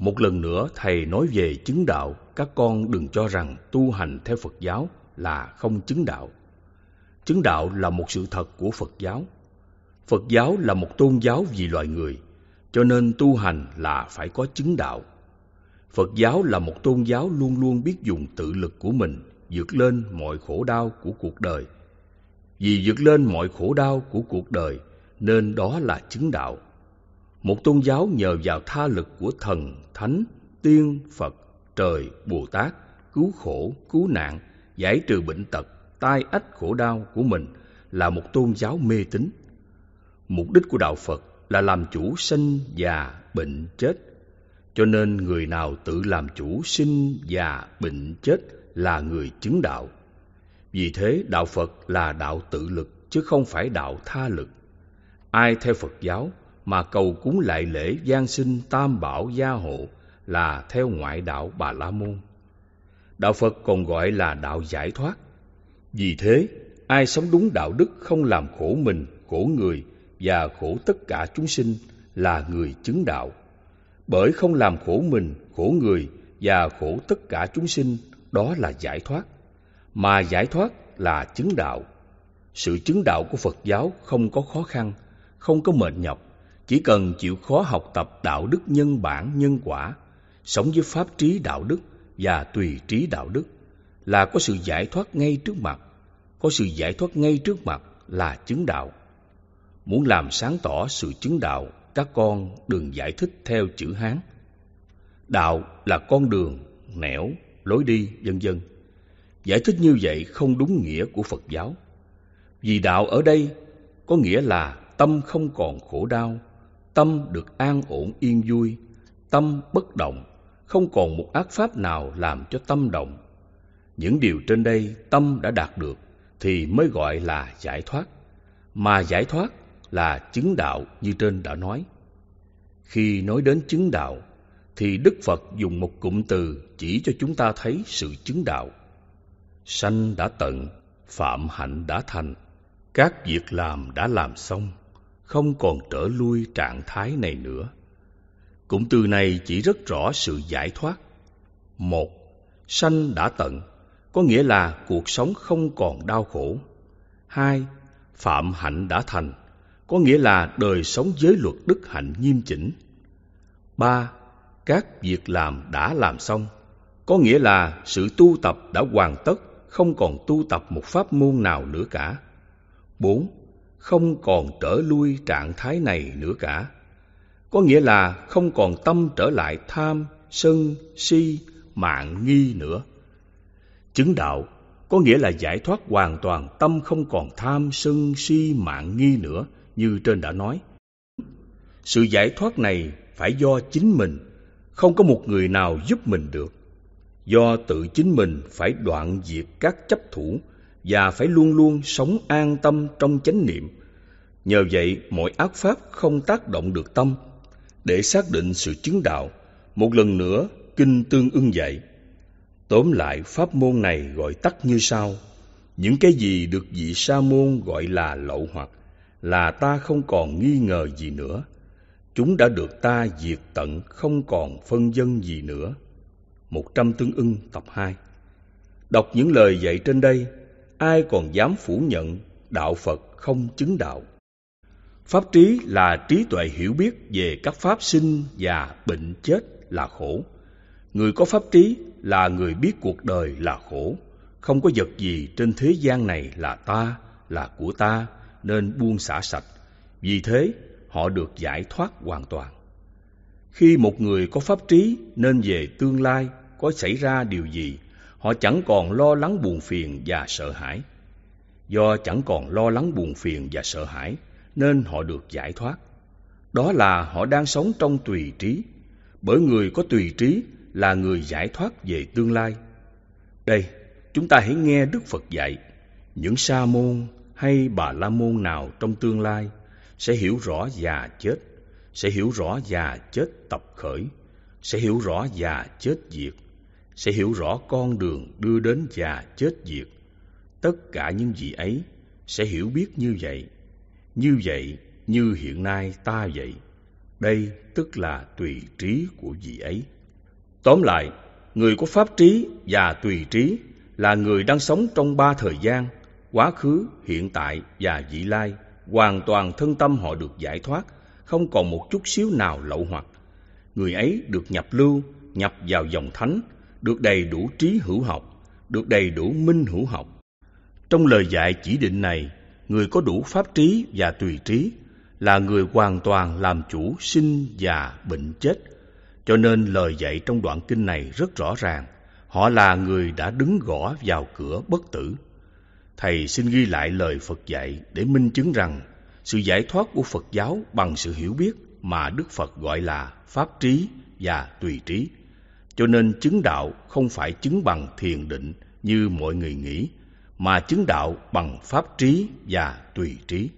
Một lần nữa thầy nói về chứng đạo, các con đừng cho rằng tu hành theo Phật giáo là không chứng đạo. Chứng đạo là một sự thật của Phật giáo. Phật giáo là một tôn giáo vì loài người, cho nên tu hành là phải có chứng đạo. Phật giáo là một tôn giáo luôn luôn biết dùng tự lực của mình vượt lên mọi khổ đau của cuộc đời. Vì vượt lên mọi khổ đau của cuộc đời nên đó là chứng đạo một tôn giáo nhờ vào tha lực của thần, thánh, tiên, Phật, trời, Bồ Tát, cứu khổ, cứu nạn, giải trừ bệnh tật, tai ách khổ đau của mình là một tôn giáo mê tín. Mục đích của đạo Phật là làm chủ sinh, già, bệnh, chết. Cho nên người nào tự làm chủ sinh, già, bệnh, chết là người chứng đạo. Vì thế đạo Phật là đạo tự lực chứ không phải đạo tha lực. Ai theo Phật giáo mà cầu cúng lại lễ gian sinh tam bảo gia hộ là theo ngoại đạo Bà La Môn. Đạo Phật còn gọi là đạo giải thoát. Vì thế, ai sống đúng đạo đức không làm khổ mình, khổ người và khổ tất cả chúng sinh là người chứng đạo. Bởi không làm khổ mình, khổ người và khổ tất cả chúng sinh đó là giải thoát. Mà giải thoát là chứng đạo. Sự chứng đạo của Phật giáo không có khó khăn, không có mệt nhọc, chỉ cần chịu khó học tập đạo đức nhân bản nhân quả, sống với pháp trí đạo đức và tùy trí đạo đức là có sự giải thoát ngay trước mặt. Có sự giải thoát ngay trước mặt là chứng đạo. Muốn làm sáng tỏ sự chứng đạo, các con đừng giải thích theo chữ Hán. Đạo là con đường, nẻo, lối đi, vân vân. Giải thích như vậy không đúng nghĩa của Phật giáo. Vì đạo ở đây có nghĩa là tâm không còn khổ đau, tâm được an ổn yên vui, tâm bất động, không còn một ác pháp nào làm cho tâm động. Những điều trên đây tâm đã đạt được thì mới gọi là giải thoát, mà giải thoát là chứng đạo như trên đã nói. Khi nói đến chứng đạo thì Đức Phật dùng một cụm từ chỉ cho chúng ta thấy sự chứng đạo. Sanh đã tận, phạm hạnh đã thành, các việc làm đã làm xong không còn trở lui trạng thái này nữa. Cũng từ này chỉ rất rõ sự giải thoát. Một, sanh đã tận, có nghĩa là cuộc sống không còn đau khổ. Hai, phạm hạnh đã thành, có nghĩa là đời sống giới luật đức hạnh nghiêm chỉnh. Ba, các việc làm đã làm xong, có nghĩa là sự tu tập đã hoàn tất, không còn tu tập một pháp môn nào nữa cả. Bốn, không còn trở lui trạng thái này nữa cả. Có nghĩa là không còn tâm trở lại tham, sân, si, mạng, nghi nữa. Chứng đạo có nghĩa là giải thoát hoàn toàn tâm không còn tham, sân, si, mạng, nghi nữa như trên đã nói. Sự giải thoát này phải do chính mình, không có một người nào giúp mình được. Do tự chính mình phải đoạn diệt các chấp thủ và phải luôn luôn sống an tâm trong chánh niệm. Nhờ vậy, mọi ác pháp không tác động được tâm. Để xác định sự chứng đạo, một lần nữa, kinh tương ưng dạy. Tóm lại, pháp môn này gọi tắt như sau. Những cái gì được vị sa môn gọi là lậu hoặc là ta không còn nghi ngờ gì nữa. Chúng đã được ta diệt tận không còn phân dân gì nữa. một trăm Tương ưng tập hai Đọc những lời dạy trên đây ai còn dám phủ nhận đạo Phật không chứng đạo. Pháp trí là trí tuệ hiểu biết về các pháp sinh và bệnh chết là khổ. Người có pháp trí là người biết cuộc đời là khổ, không có vật gì trên thế gian này là ta, là của ta, nên buông xả sạch. Vì thế, họ được giải thoát hoàn toàn. Khi một người có pháp trí nên về tương lai có xảy ra điều gì họ chẳng còn lo lắng buồn phiền và sợ hãi. Do chẳng còn lo lắng buồn phiền và sợ hãi, nên họ được giải thoát. Đó là họ đang sống trong tùy trí, bởi người có tùy trí là người giải thoát về tương lai. Đây, chúng ta hãy nghe Đức Phật dạy, những sa môn hay bà la môn nào trong tương lai sẽ hiểu rõ già chết, sẽ hiểu rõ già chết tập khởi, sẽ hiểu rõ già chết diệt, sẽ hiểu rõ con đường đưa đến già chết diệt. Tất cả những gì ấy sẽ hiểu biết như vậy, như vậy như hiện nay ta vậy. Đây tức là tùy trí của vị ấy. Tóm lại, người có pháp trí và tùy trí là người đang sống trong ba thời gian, quá khứ, hiện tại và vị lai, hoàn toàn thân tâm họ được giải thoát, không còn một chút xíu nào lậu hoặc. Người ấy được nhập lưu, nhập vào dòng thánh, được đầy đủ trí hữu học, được đầy đủ minh hữu học. Trong lời dạy chỉ định này, người có đủ pháp trí và tùy trí là người hoàn toàn làm chủ sinh già bệnh chết. Cho nên lời dạy trong đoạn kinh này rất rõ ràng, họ là người đã đứng gõ vào cửa bất tử. Thầy xin ghi lại lời Phật dạy để minh chứng rằng sự giải thoát của Phật giáo bằng sự hiểu biết mà Đức Phật gọi là pháp trí và tùy trí cho nên chứng đạo không phải chứng bằng thiền định như mọi người nghĩ, mà chứng đạo bằng pháp trí và tùy trí.